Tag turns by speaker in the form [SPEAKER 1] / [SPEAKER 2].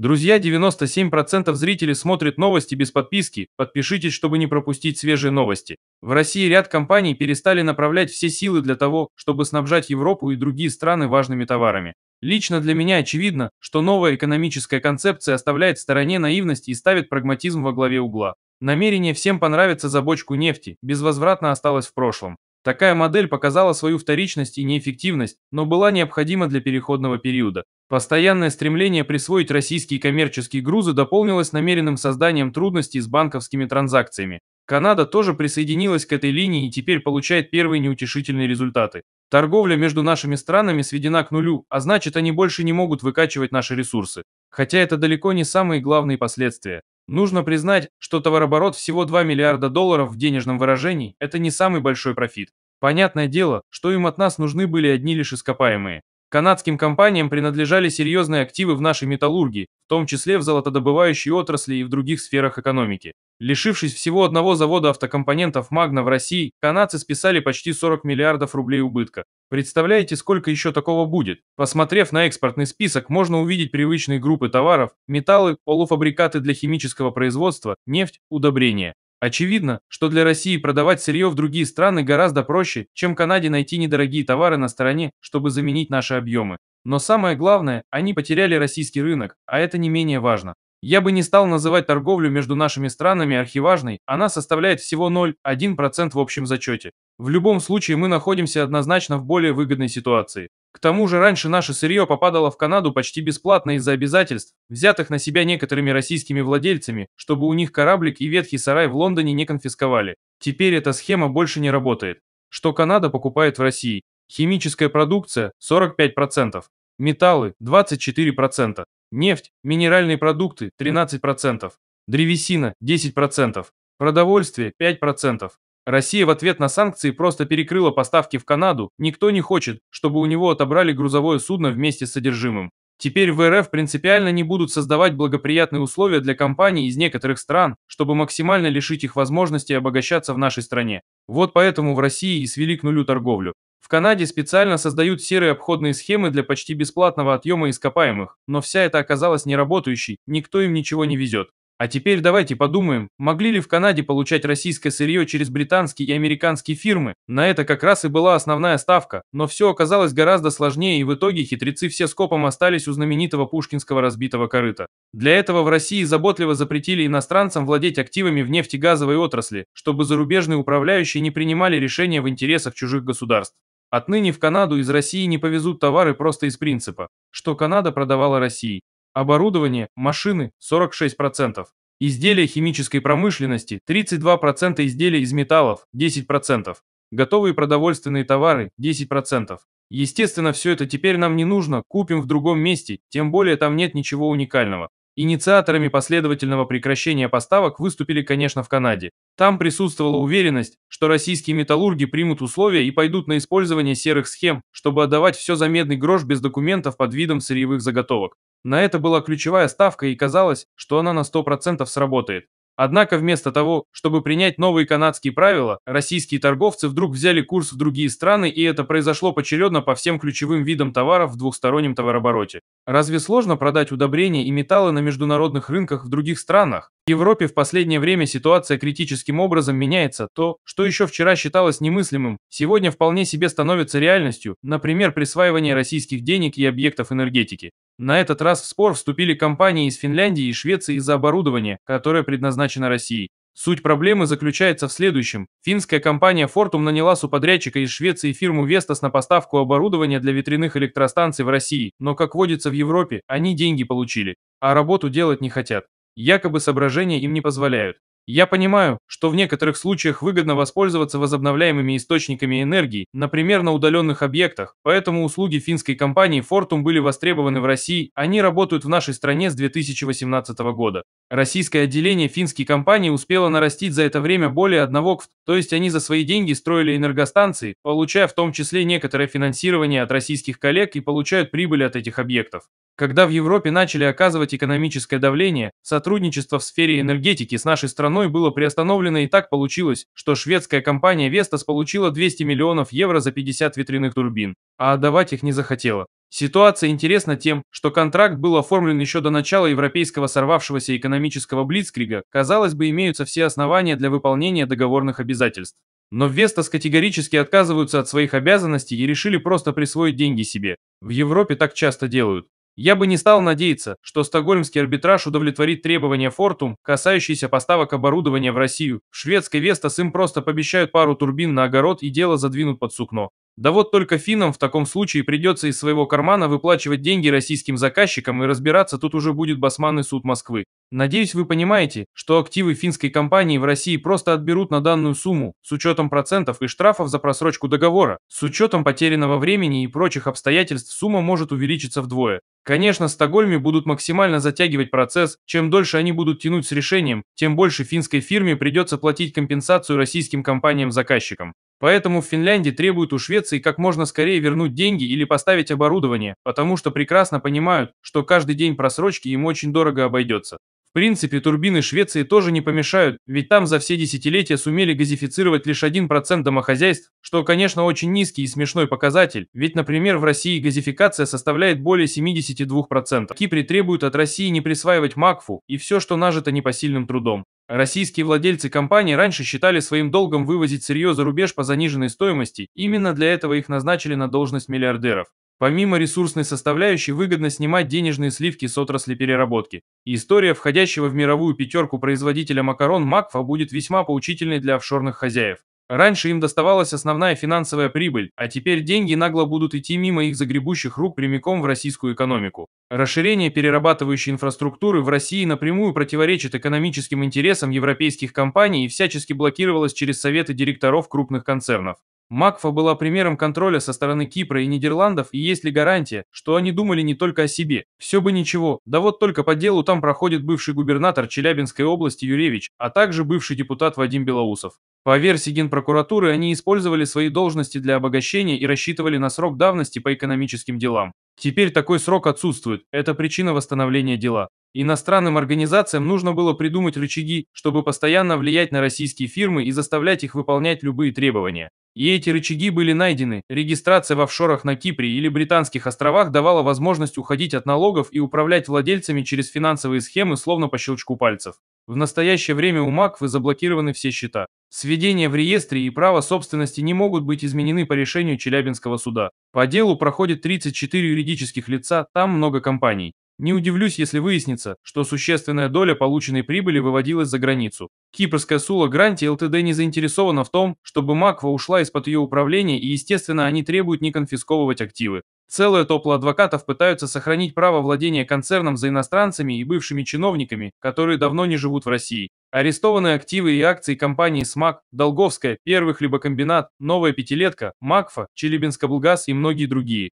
[SPEAKER 1] Друзья, 97% зрителей смотрят новости без подписки, подпишитесь, чтобы не пропустить свежие новости. В России ряд компаний перестали направлять все силы для того, чтобы снабжать Европу и другие страны важными товарами. Лично для меня очевидно, что новая экономическая концепция оставляет в стороне наивность и ставит прагматизм во главе угла. Намерение всем понравиться за бочку нефти безвозвратно осталось в прошлом. Такая модель показала свою вторичность и неэффективность, но была необходима для переходного периода. Постоянное стремление присвоить российские коммерческие грузы дополнилось намеренным созданием трудностей с банковскими транзакциями. Канада тоже присоединилась к этой линии и теперь получает первые неутешительные результаты. Торговля между нашими странами сведена к нулю, а значит они больше не могут выкачивать наши ресурсы. Хотя это далеко не самые главные последствия. Нужно признать, что товарооборот всего 2 миллиарда долларов в денежном выражении – это не самый большой профит. Понятное дело, что им от нас нужны были одни лишь ископаемые. Канадским компаниям принадлежали серьезные активы в нашей металлургии, в том числе в золотодобывающей отрасли и в других сферах экономики. Лишившись всего одного завода автокомпонентов «Магна» в России, канадцы списали почти 40 миллиардов рублей убытка. Представляете, сколько еще такого будет? Посмотрев на экспортный список, можно увидеть привычные группы товаров, металлы, полуфабрикаты для химического производства, нефть, удобрения. Очевидно, что для России продавать сырье в другие страны гораздо проще, чем Канаде найти недорогие товары на стороне, чтобы заменить наши объемы. Но самое главное, они потеряли российский рынок, а это не менее важно. Я бы не стал называть торговлю между нашими странами архиважной, она составляет всего 0,1% в общем зачете. В любом случае мы находимся однозначно в более выгодной ситуации. К тому же раньше наше сырье попадало в Канаду почти бесплатно из-за обязательств, взятых на себя некоторыми российскими владельцами, чтобы у них кораблик и ветхий сарай в Лондоне не конфисковали. Теперь эта схема больше не работает. Что Канада покупает в России? Химическая продукция – 45%, металлы – 24%, Нефть, минеральные продукты 13%, хм. древесина 10%, продовольствие 5%. Россия в ответ на санкции просто перекрыла поставки в Канаду, никто не хочет, чтобы у него отобрали грузовое судно вместе с содержимым. Теперь в РФ принципиально не будут создавать благоприятные условия для компаний из некоторых стран, чтобы максимально лишить их возможности обогащаться в нашей стране. Вот поэтому в России и свели к нулю торговлю. В Канаде специально создают серые обходные схемы для почти бесплатного отъема ископаемых, но вся это оказалась неработающей, никто им ничего не везет. А теперь давайте подумаем, могли ли в Канаде получать российское сырье через британские и американские фирмы? На это как раз и была основная ставка, но все оказалось гораздо сложнее и в итоге хитрецы все скопом остались у знаменитого пушкинского разбитого корыта. Для этого в России заботливо запретили иностранцам владеть активами в нефтегазовой отрасли, чтобы зарубежные управляющие не принимали решения в интересах чужих государств. Отныне в Канаду из России не повезут товары просто из принципа, что Канада продавала России. Оборудование, машины – 46%. Изделия химической промышленности – 32% изделия из металлов – 10%. Готовые продовольственные товары – 10%. Естественно, все это теперь нам не нужно, купим в другом месте, тем более там нет ничего уникального. Инициаторами последовательного прекращения поставок выступили, конечно, в Канаде. Там присутствовала уверенность, что российские металлурги примут условия и пойдут на использование серых схем, чтобы отдавать все за медный грош без документов под видом сырьевых заготовок. На это была ключевая ставка и казалось, что она на 100% сработает. Однако вместо того, чтобы принять новые канадские правила, российские торговцы вдруг взяли курс в другие страны, и это произошло поочередно по всем ключевым видам товаров в двухстороннем товарообороте. Разве сложно продать удобрения и металлы на международных рынках в других странах? В Европе в последнее время ситуация критическим образом меняется. То, что еще вчера считалось немыслимым, сегодня вполне себе становится реальностью, например, присваивание российских денег и объектов энергетики. На этот раз в спор вступили компании из Финляндии и Швеции из-за оборудования, которое предназначено России. Суть проблемы заключается в следующем. Финская компания Fortum наняла субподрядчика из Швеции фирму Vestas на поставку оборудования для ветряных электростанций в России, но, как водится в Европе, они деньги получили, а работу делать не хотят. Якобы соображения им не позволяют. Я понимаю, что в некоторых случаях выгодно воспользоваться возобновляемыми источниками энергии, например, на удаленных объектах, поэтому услуги финской компании Fortum были востребованы в России, они работают в нашей стране с 2018 года. Российское отделение финской компании успело нарастить за это время более одного КФТ, то есть они за свои деньги строили энергостанции, получая в том числе некоторое финансирование от российских коллег и получают прибыль от этих объектов. Когда в Европе начали оказывать экономическое давление, сотрудничество в сфере энергетики с нашей страной страной было приостановлено и так получилось, что шведская компания Vestas получила 200 миллионов евро за 50 ветряных турбин, а отдавать их не захотела. Ситуация интересна тем, что контракт был оформлен еще до начала европейского сорвавшегося экономического блицкрига, казалось бы, имеются все основания для выполнения договорных обязательств. Но Vestas категорически отказываются от своих обязанностей и решили просто присвоить деньги себе. В Европе так часто делают. Я бы не стал надеяться, что стокгольмский арбитраж удовлетворит требования Фортум, касающиеся поставок оборудования в Россию. В шведской Вестас им просто пообещают пару турбин на огород и дело задвинут под сукно. Да вот только финнам в таком случае придется из своего кармана выплачивать деньги российским заказчикам и разбираться тут уже будет басманный суд Москвы. Надеюсь, вы понимаете, что активы финской компании в России просто отберут на данную сумму, с учетом процентов и штрафов за просрочку договора. С учетом потерянного времени и прочих обстоятельств сумма может увеличиться вдвое. Конечно, в Стокгольме будут максимально затягивать процесс, чем дольше они будут тянуть с решением, тем больше финской фирме придется платить компенсацию российским компаниям-заказчикам. Поэтому в Финляндии требуют у Швеции как можно скорее вернуть деньги или поставить оборудование, потому что прекрасно понимают, что каждый день просрочки им очень дорого обойдется. В принципе, турбины Швеции тоже не помешают, ведь там за все десятилетия сумели газифицировать лишь 1% домохозяйств, что, конечно, очень низкий и смешной показатель, ведь, например, в России газификация составляет более 72%. Кипре требуют от России не присваивать МАКФУ и все, что нажито непосильным трудом. Российские владельцы компаний раньше считали своим долгом вывозить сырье за рубеж по заниженной стоимости, именно для этого их назначили на должность миллиардеров. Помимо ресурсной составляющей, выгодно снимать денежные сливки с отрасли переработки. И история входящего в мировую пятерку производителя макарон Макфа будет весьма поучительной для офшорных хозяев. Раньше им доставалась основная финансовая прибыль, а теперь деньги нагло будут идти мимо их загребущих рук прямиком в российскую экономику. Расширение перерабатывающей инфраструктуры в России напрямую противоречит экономическим интересам европейских компаний и всячески блокировалось через советы директоров крупных концернов. Макфа была примером контроля со стороны Кипра и Нидерландов, и есть ли гарантия, что они думали не только о себе? Все бы ничего, да вот только по делу там проходит бывший губернатор Челябинской области Юревич, а также бывший депутат Вадим Белоусов. По версии Генпрокуратуры, они использовали свои должности для обогащения и рассчитывали на срок давности по экономическим делам. Теперь такой срок отсутствует, это причина восстановления дела. Иностранным организациям нужно было придумать рычаги, чтобы постоянно влиять на российские фирмы и заставлять их выполнять любые требования. И эти рычаги были найдены. Регистрация в офшорах на Кипре или Британских островах давала возможность уходить от налогов и управлять владельцами через финансовые схемы словно по щелчку пальцев. В настоящее время у Маквы заблокированы все счета. Сведения в реестре и право собственности не могут быть изменены по решению Челябинского суда. По делу проходит 34 юридических лица, там много компаний. Не удивлюсь, если выяснится, что существенная доля полученной прибыли выводилась за границу. Кипрская Сула Гранти ЛТД не заинтересована в том, чтобы Маква ушла из-под ее управления и, естественно, они требуют не конфисковывать активы. Целая топла адвокатов пытаются сохранить право владения концерном за иностранцами и бывшими чиновниками, которые давно не живут в России. Арестованы активы и акции компаний СМАК, Долговская, Первый хлебокомбинат, Новая пятилетка, Макфа, Челябинскоблгаз и многие другие.